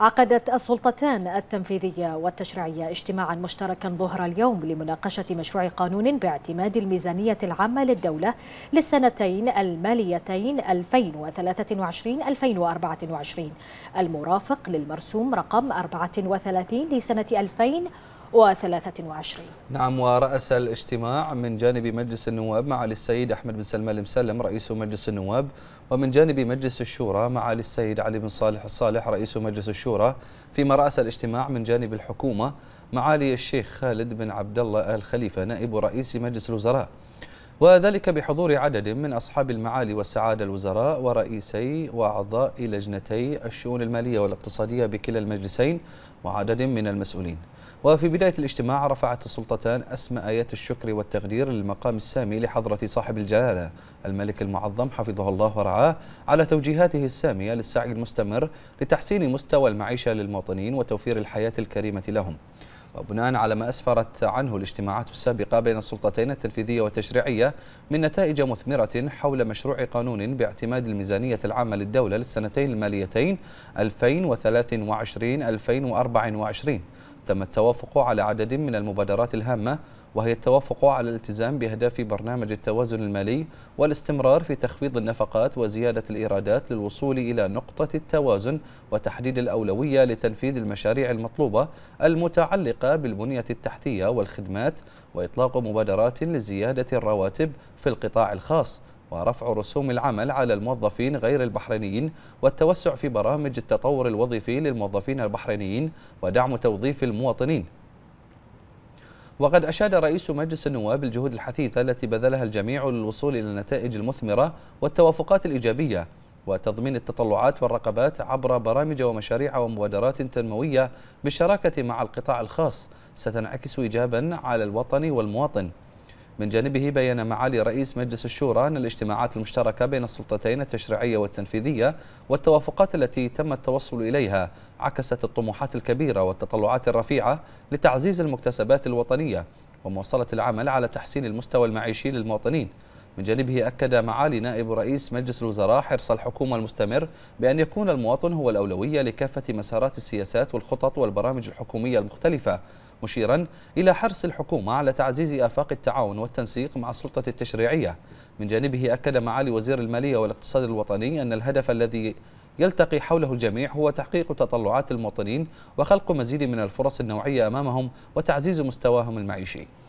عقدت السلطتان التنفيذية والتشريعية اجتماعا مشتركا ظهر اليوم لمناقشة مشروع قانون باعتماد الميزانية العامة للدولة للسنتين الماليتين 2023-2024 المرافق للمرسوم رقم 34 لسنة 2024 23 نعم ورأس الاجتماع من جانب مجلس النواب معالي السيد أحمد بن سلمان المسلم رئيس مجلس النواب ومن جانب مجلس الشورى معالي السيد علي بن صالح الصالح رئيس مجلس الشورى فيما رأس الاجتماع من جانب الحكومة معالي الشيخ خالد بن عبد الله آل خليفة نائب رئيس مجلس الوزراء وذلك بحضور عدد من أصحاب المعالي والسعادة الوزراء ورئيسي وأعضاء لجنتي الشؤون المالية والاقتصادية بكلا المجلسين وعدد من المسؤولين وفي بداية الاجتماع رفعت السلطتان أسمى آيات الشكر والتقدير للمقام السامي لحضرة صاحب الجلالة الملك المعظم حفظه الله ورعاه على توجيهاته السامية للسعي المستمر لتحسين مستوى المعيشة للمواطنين وتوفير الحياة الكريمة لهم وبناء على ما أسفرت عنه الاجتماعات السابقة بين السلطتين التنفيذية والتشريعية من نتائج مثمرة حول مشروع قانون باعتماد الميزانية العامة للدولة للسنتين الماليتين 2023-2024 تم التوافق على عدد من المبادرات الهامة وهي التوافق على الالتزام بأهداف برنامج التوازن المالي والاستمرار في تخفيض النفقات وزيادة الإيرادات للوصول إلى نقطة التوازن وتحديد الأولوية لتنفيذ المشاريع المطلوبة المتعلقة بالبنية التحتية والخدمات وإطلاق مبادرات لزيادة الرواتب في القطاع الخاص ورفع رسوم العمل على الموظفين غير البحرينيين والتوسع في برامج التطور الوظيفي للموظفين البحرينيين ودعم توظيف المواطنين وقد أشاد رئيس مجلس النواب الجهود الحثيثة التي بذلها الجميع للوصول إلى النتائج المثمرة والتوافقات الإيجابية وتضمين التطلعات والرقبات عبر برامج ومشاريع ومبادرات تنموية بالشراكة مع القطاع الخاص ستنعكس إيجابا على الوطن والمواطن من جانبه بين معالي رئيس مجلس الشورى أن الاجتماعات المشتركة بين السلطتين التشريعية والتنفيذية والتوافقات التي تم التوصل إليها عكست الطموحات الكبيرة والتطلعات الرفيعة لتعزيز المكتسبات الوطنية ومواصلة العمل على تحسين المستوى المعيشي للمواطنين من جانبه أكد معالي نائب رئيس مجلس الوزراء حرص الحكومة المستمر بأن يكون المواطن هو الأولوية لكافة مسارات السياسات والخطط والبرامج الحكومية المختلفة مشيرا إلى حرص الحكومة على تعزيز آفاق التعاون والتنسيق مع السلطة التشريعية من جانبه أكد معالي وزير المالية والاقتصاد الوطني أن الهدف الذي يلتقي حوله الجميع هو تحقيق تطلعات المواطنين وخلق مزيد من الفرص النوعية أمامهم وتعزيز مستواهم المعيشي